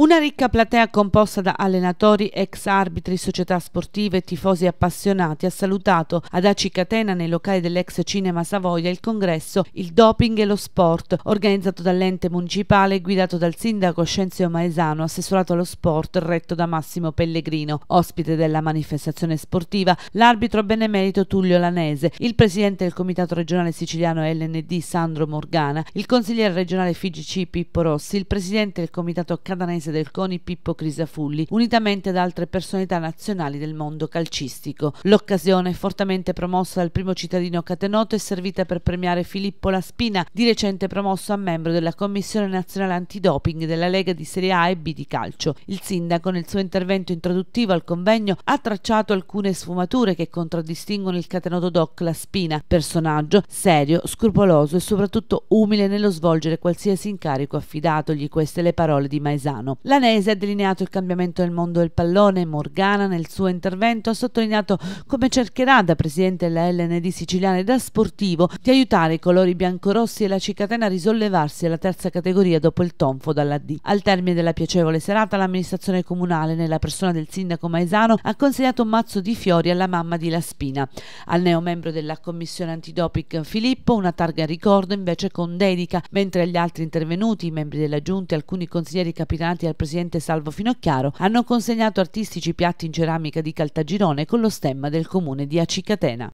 Una ricca platea composta da allenatori, ex arbitri, società sportive, tifosi appassionati ha salutato ad Aci Catena nei locali dell'ex Cinema Savoia il congresso Il doping e lo sport, organizzato dall'ente municipale e guidato dal sindaco Scienzio Maesano, assessorato allo sport retto da Massimo Pellegrino. Ospite della manifestazione sportiva l'arbitro benemerito Tullio Lanese, il presidente del comitato regionale siciliano LND Sandro Morgana, il consigliere regionale FIGC Pippo Rossi, il presidente del comitato cadanese presenze del CONI Pippo Crisafulli, unitamente ad altre personalità nazionali del mondo calcistico. L'occasione, fortemente promossa dal primo cittadino Catenoto, è servita per premiare Filippo Laspina, di recente promosso a membro della Commissione Nazionale Antidoping della Lega di Serie A e B di calcio. Il sindaco, nel suo intervento introduttivo al convegno, ha tracciato alcune sfumature che contraddistinguono il Catenoto Doc Laspina, personaggio serio, scrupoloso e soprattutto umile nello svolgere qualsiasi incarico affidatogli. Queste le parole di Maesano italiano. L'anese ha delineato il cambiamento del mondo del pallone. Morgana, nel suo intervento, ha sottolineato come cercherà, da presidente della LND siciliana e da sportivo, di aiutare i colori biancorossi e la Cicatena a risollevarsi alla terza categoria dopo il tonfo dalla D. Al termine della piacevole serata, l'amministrazione comunale, nella persona del sindaco Maesano, ha consegnato un mazzo di fiori alla mamma di La Spina. Al neo membro della commissione antidoping Filippo, una targa ricordo invece con dedica, mentre agli altri intervenuti, i membri della giunta e alcuni consiglieri capitanati al presidente Salvo Finocchiaro hanno consegnato artistici piatti in ceramica di Caltagirone con lo stemma del comune di Acicatena.